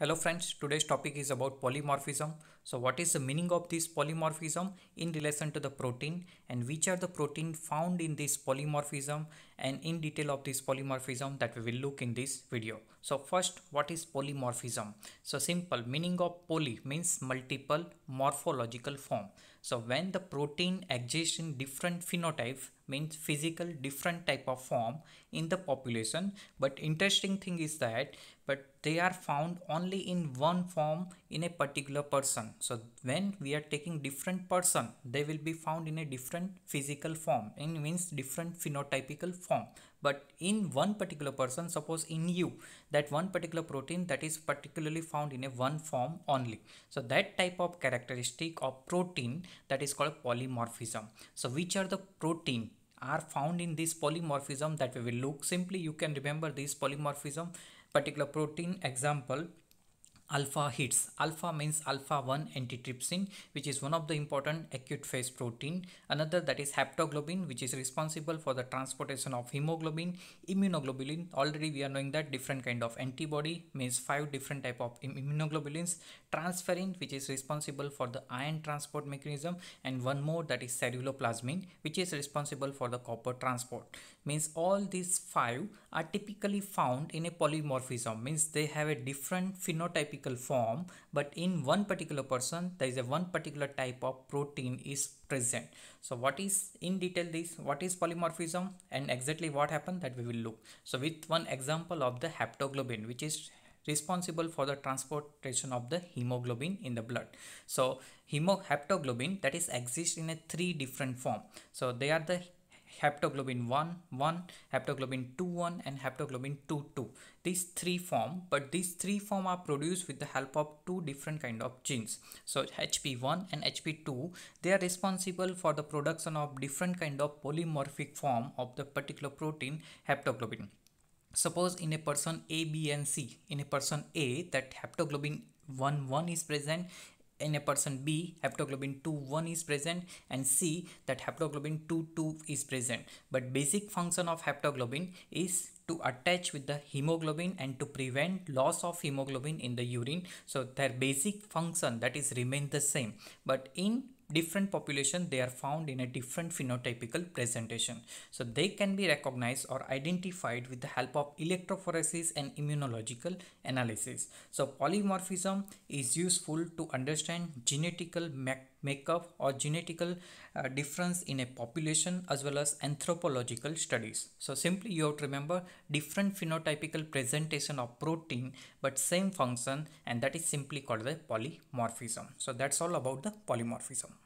Hello friends, today's topic is about polymorphism. So what is the meaning of this polymorphism in relation to the protein and which are the protein found in this polymorphism and in detail of this polymorphism that we will look in this video. So first, what is polymorphism? So simple meaning of poly means multiple morphological form. So when the protein exists in different phenotype means physical different type of form in the population. But interesting thing is that but they are found only in one form in a particular person. So when we are taking different person, they will be found in a different physical form and means different phenotypical form but in one particular person suppose in you that one particular protein that is particularly found in a one form only so that type of characteristic of protein that is called polymorphism so which are the protein are found in this polymorphism that we will look simply you can remember this polymorphism particular protein example alpha hits. Alpha means alpha-1 antitrypsin which is one of the important acute phase protein. Another that is haptoglobin which is responsible for the transportation of hemoglobin, immunoglobulin. Already we are knowing that different kind of antibody means five different type of immunoglobulins. Transferrin which is responsible for the iron transport mechanism and one more that is ceruloplasmin which is responsible for the copper transport. Means all these five are typically found in a polymorphism means they have a different phenotypic form but in one particular person there is a one particular type of protein is present so what is in detail this what is polymorphism and exactly what happened that we will look so with one example of the haptoglobin which is responsible for the transportation of the hemoglobin in the blood. So hemo haptoglobin that is exists in a three different form. So they are the haptoglobin 1 1 haptoglobin 2 1 and haptoglobin 2 2 these three form but these three form are produced with the help of two different kind of genes so hp1 and hp2 they are responsible for the production of different kind of polymorphic form of the particular protein haptoglobin suppose in a person a b and c in a person a that haptoglobin 1 1 is present in a person B haptoglobin 2 1 is present and C that haptoglobin 2 2 is present but basic function of haptoglobin is to attach with the hemoglobin and to prevent loss of hemoglobin in the urine so their basic function that is remain the same but in different population they are found in a different phenotypical presentation so they can be recognized or identified with the help of electrophoresis and immunological analysis so polymorphism is useful to understand genetical mechanisms makeup or genetical uh, difference in a population as well as anthropological studies. So simply you have to remember different phenotypical presentation of protein but same function and that is simply called the polymorphism. So that's all about the polymorphism.